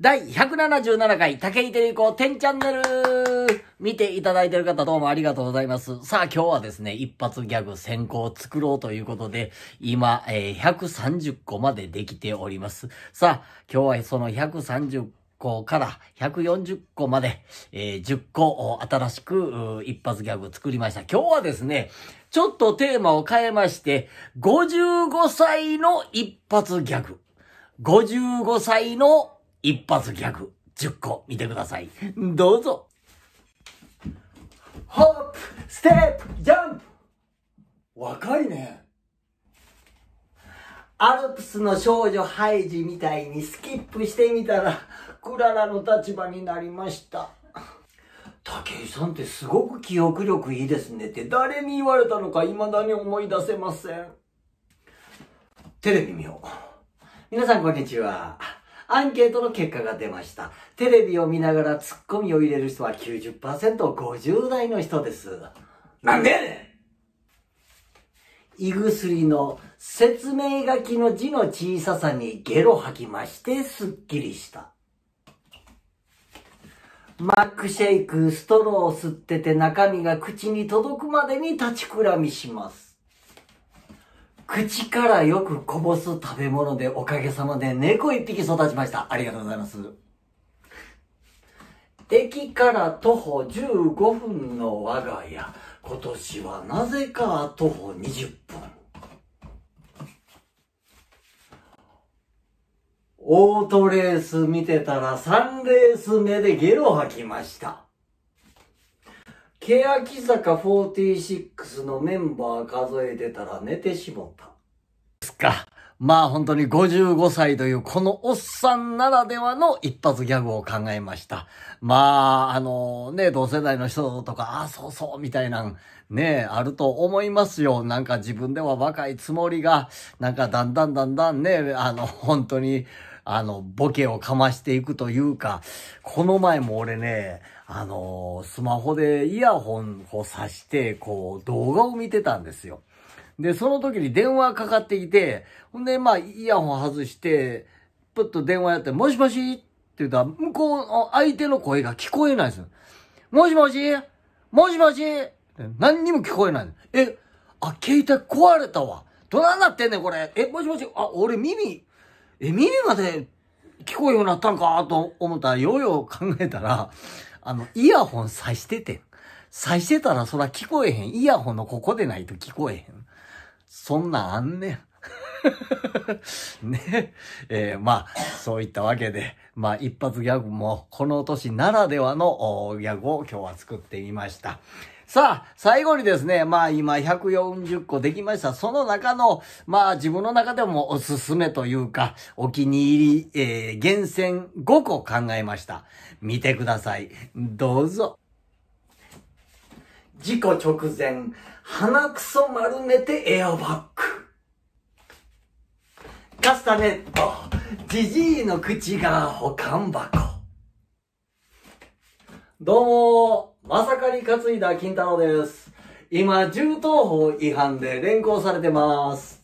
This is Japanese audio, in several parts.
第177回、竹井照子、天チャンネル見ていただいている方どうもありがとうございます。さあ今日はですね、一発ギャグ先行作ろうということで、今、えー、130個までできております。さあ、今日はその130個から140個まで、えー、10個新しく一発ギャグ作りました。今日はですね、ちょっとテーマを変えまして、55歳の一発ギャグ。55歳の一発ギャグ10個見てください。どうぞ。ホップ、ステップ、ジャンプ若いね。アルプスの少女ハイジみたいにスキップしてみたら、クララの立場になりました。武井さんってすごく記憶力いいですねって誰に言われたのか未だに思い出せません。テレビ見よう。皆さんこんにちは。アンケートの結果が出ました。テレビを見ながらツッコミを入れる人は 90%50 代の人です。なんで胃薬の説明書きの字の小ささにゲロ吐きましてすっきりした。マックシェイク、ストローを吸ってて中身が口に届くまでに立ちくらみします。口からよくこぼす食べ物でおかげさまで猫一匹育ちました。ありがとうございます。駅から徒歩15分の我が家。今年はなぜか徒歩20分。オートレース見てたら3レース目でゲロ吐きました。欅坂46のメンバー数えてたら寝てしもった。ですか。まあ本当に55歳というこのおっさんならではの一発ギャグを考えました。まあ、あのね、同世代の人とか、ああ、そうそう、みたいなんね、あると思いますよ。なんか自分では若いつもりが、なんかだんだんだんだんね、あの、本当にあの、ボケをかましていくというか、この前も俺ね、あの、スマホでイヤホンを挿して、こう、動画を見てたんですよ。で、その時に電話かかってきて、ほんで、まあ、イヤホン外して、プっと電話やって、もしもしって言ったら、向こうの相手の声が聞こえないんですよ。もしもしもしもし何にも聞こえない。え、あ、携帯壊れたわ。どなんなってんねん、これ。え、もしもし、あ、俺耳え、るまで聞こえようになったんかと思ったら、ようよう考えたら、あの、イヤホンさしててん。さしてたらそら聞こえへん。イヤホンのここでないと聞こえへん。そんなんあんねん。ねえー、まあ、そういったわけで、まあ、一発ギャグも、この年ならではのギャグを今日は作ってみました。さあ、最後にですね、まあ今140個できました。その中の、まあ自分の中でもおすすめというか、お気に入り、えー、厳選5個考えました。見てください。どうぞ。事故直前、鼻くそ丸めてエアバッグ。カスタネット、ジジイの口が保管箱。どうもまさかに担いだ金太郎です。今、銃刀法違反で連行されてます。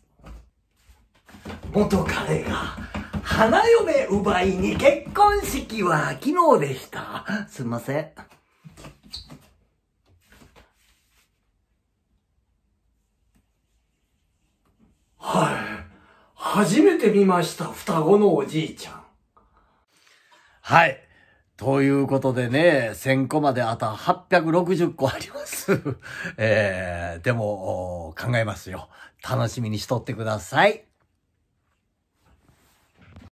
元彼が、花嫁奪いに結婚式は昨日でした。すいません。はい。初めて見ました、双子のおじいちゃん。はい。ということでね、1000個まであと860個あります。えー、でも、考えますよ。楽しみにしとってください。